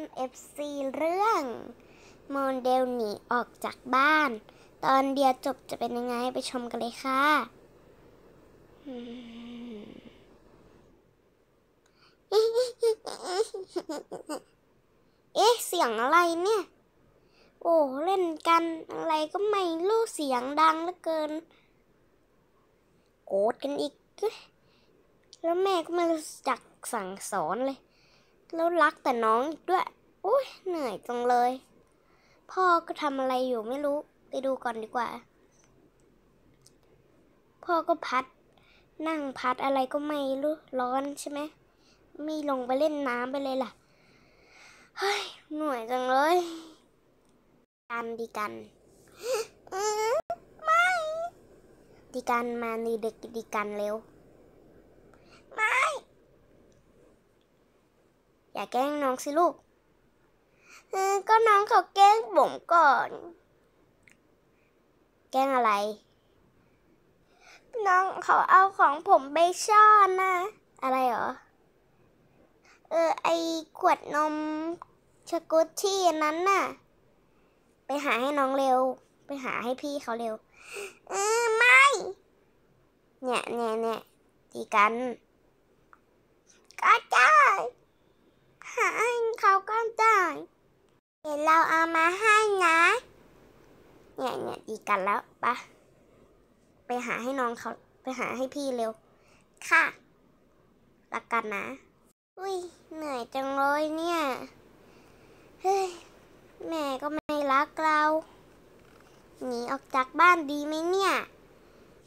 น FC เรื่องโมเดลหนีออกจากบ้าน ตอนเดียวจบจะเป็นยังไงไปชมกันเลยค่ะเอ๊ะ เสียงอะไรเนี่ย โอ้เล่นกันอะไรก็ไม่รู้เสียงดังเหลือเกินโกรธกันอีก แล้วแม่ก็ไม่รู้จักสั่งสอนเลยแล้วรักแต่น้องอีกด้วย อุ้ยเหนื่อยจังเลย พ่อก็ทำอะไรอยู่ไม่รู้ ไปดูก่อนดีกว่า พ่อก็พัด นั่งพัดอะไรก็ไม่รู้ ร้อนใช่ไหม มีลงไปเล่นน้ำไปเลยล่ะเฮ้ย เหนื่อยจังเลย กันดีกัน ไม่ ดีกันมาในเด็กดี กันเร็วอย่าแกล้งน้องสิลูกก็น้องเขาแกล้งผมก่อน แกล้งอะไร น้องเขาเอาของผมไปซ่อนนะ อะไรเหรอ เออ ไอขวดนมชกกตที่นั้นน่ะ ไปหาให้น้องเร็ว ไปหาให้พี่เขาเร็ว เออไม่ เนี่ยเนี่ยเนี่ยตีกัน ก็ได้าให้เขาก็ได้เดี๋ยวเราเอามาให้นะ เนี่ยเนี่ยดีกันแล้วปะ ไปหาให้น้องเขาไปหาให้พี่เร็ว ค่ะ รักกันนะ อุ้ยเหนื่อยจังเลยเนี่ย เฮ้ย แม่ก็ไม่รักเรา หนีออกจากบ้านดีไหมเนี่ย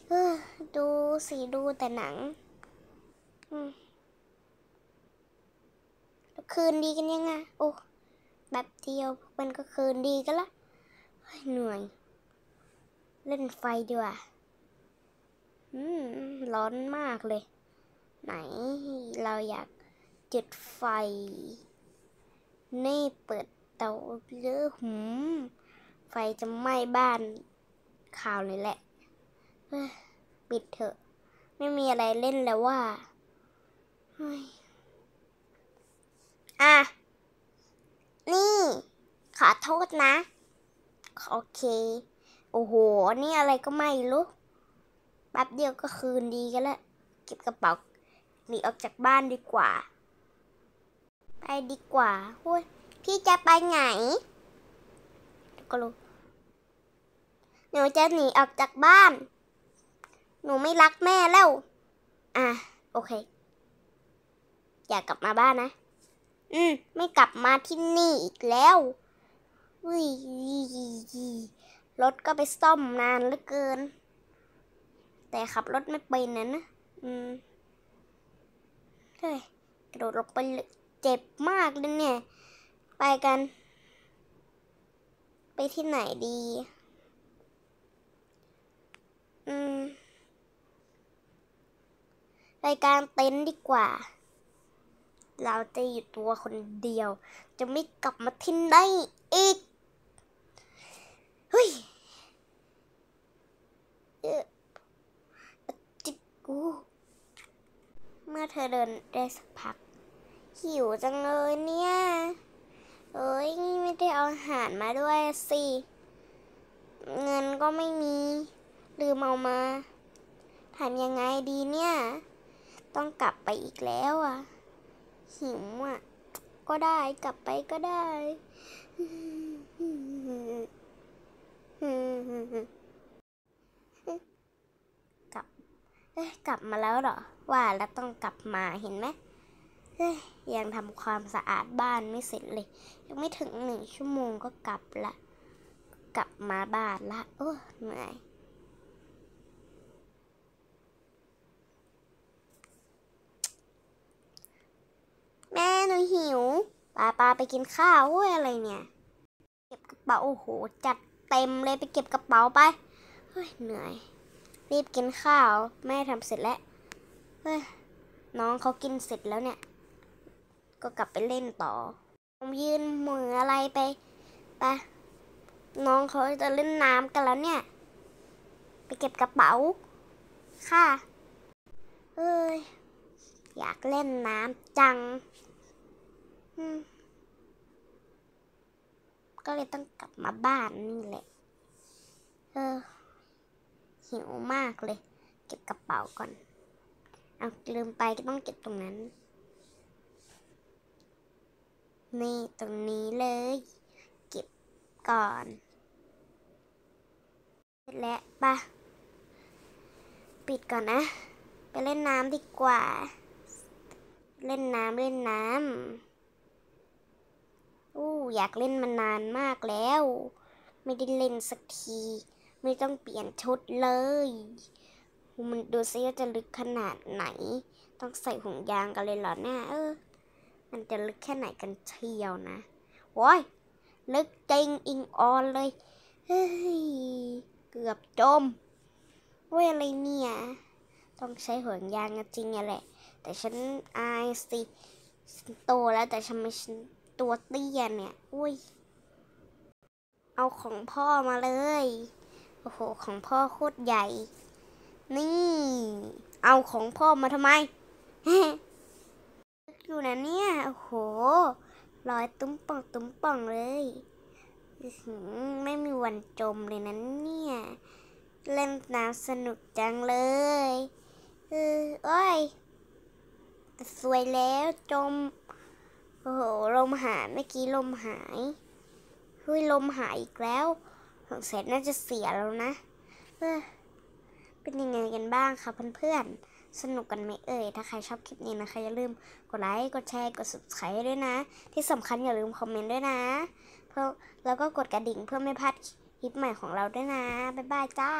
เออดูสิดูแต่หนัง อืมคืนดีกันยังไงโอ้แบบเดียวมันก็คืนดีกันละเหนื่อยเล่นไฟดีกว่าอืมร้อนมากเลย ไหนเราอยากจุดไฟนี่เปิดเตาเยอะหืมไฟจะไหม้บ้านข่าวเลยแหละปิดเถอะ ไม่มีอะไรเล่นแล้วว่าอ่ะ นี่ ขอโทษนะ โอเค โอ้โห นี่อะไรก็ไม่รู้ แป๊บเดียวก็คืนดีกันละเก็บกระเป๋าหนีออกจากบ้านดีกว่า ไปดีกว่าโอ้ยพี่จะไปไหน ก็รู้ หนูจะหนีออกจากบ้าน หนูไม่รักแม่แล้ว อ่ะ โอเค อยากกลับมาบ้านนะอืมไม่กลับมาที่นี่อีกแล้วอุ้ยรถก็ไปซ่อมนานเหลือเกิน แต่ขับรถไม่เป็นนะนะอืมเฮ้ยกระโดดลงไปเจ็บมากเลยเนี่ย ไปกัน ไปที่ไหนดี อืมไปกลางเต็นท์ดีกว่าเราจะอยู่ตัวคนเดียว จะไม่กลับมาที่ไหนอีกเฮ้ยจิบกูเมื่อเธอเดินได้สักพัก หิวจังเลยเนี่ยเอ้ยไม่ได้เอาอาหารมาด้วยสิ เงินก็ไม่มีลืมเอามาทำยังไงดีเนี่ย ต้องกลับไปอีกแล้วอ่ะหิวอ่ะ ก็ได้กลับไปก็ได้ กลับ เอ้ยกลับมาแล้วเหรอ ว่าแล้วต้องกลับมาเห็นไหมเอ้ยยังทำความสะอาดบ้านไม่เสร็จเลย ยังไม่ถึงหนึ่งชั่วโมงก็กลับละ กลับมาบ้านละโอ้เหนื่อยแม่หนูหิวปลาปลาไปกินข้าวอ้ยอะไรเนี่ยเก็บกระเป๋าโอ้โหจัดเต็มเลยไปเก็บกระเป๋าไปเฮ้ยเหนื่อย รีบกินข้าวแม่ทำเสร็จแล้วเฮ้ยน้องเขากินเสร็จแล้วเนี่ย ก็กลับไปเล่นต่อผมยืนมืออะไรไปไปน้องเขาจะเล่นน้ำกันแล้วเนี่ย ไปเก็บกระเป๋าค่ะเอ้ยอยากเล่นน้ำจัง ก็เลยต้องกลับมาบ้านนี่แหละ เออหิวมากเลย เก็บกระเป๋าก่อน เอาลืมไปก็ต้องเก็บตรงนั้น นี่ตรงนี้เลย เก็บก่อนและปะปิดก่อนนะ ไปเล่นน้ำดีกว่าเล่นน้ำเล่นน้ำอู้อยากเล่นมานานมากแล้ว ไม่ได้เล่นสักที ไม่ต้องเปลี่ยนชุดเลย มันดูซิว่าจะลึกขนาดไหน ต้องใส่ห่วงยางกันเลยเหรอเนี่ยเออ มันจะลึกแค่ไหนกันเชียวนะโว้ยลึกจริงอิงออนเลยเฮ้ยเกือบจมเว้ยอะไรเนี่ย ต้องใช้ห่วงยางจริงอะแหละแต่ฉันอายสิฉันโตแล้วแต่ฉันไม่ฉันตัวเตี้ยเนี่ย อุ้ย เอาของพ่อมาเลย โอ้โห ของพ่อโคตรใหญ่ นี่ เอาของพ่อมาทำไม อยู่นะเนี่ย โอ้โหลอยตุ้มป่องตุ้มป่องเลยไม่มีวันจมเลยนั้นเนี่ย เล่นน้ำสนุกจังเลยเออโอ้ยสวยแล้วจม โอ้โหลมหายเมื่อกี้ลมหายหฮยลมหายอีกแล้วสงสัยน่าจะเสียแล้วนะเออเป็นยังไงกันบ้างคะเพื่อนๆสนุกกันไหมเอ่ยถ้าใครชอบคลิปนี้นะคะ อย่าลืม กดไลค์ กดแชร์กด subscribe ด้วยนะ ที่สำคัญอย่าลืมคอมเมนต์ด้วยนะ เพื่อแล้วก็กดกระดิ่งเพื่อไม่พลาดคลิปใหม่ของเราด้วยนะบ๊ายบายจ้า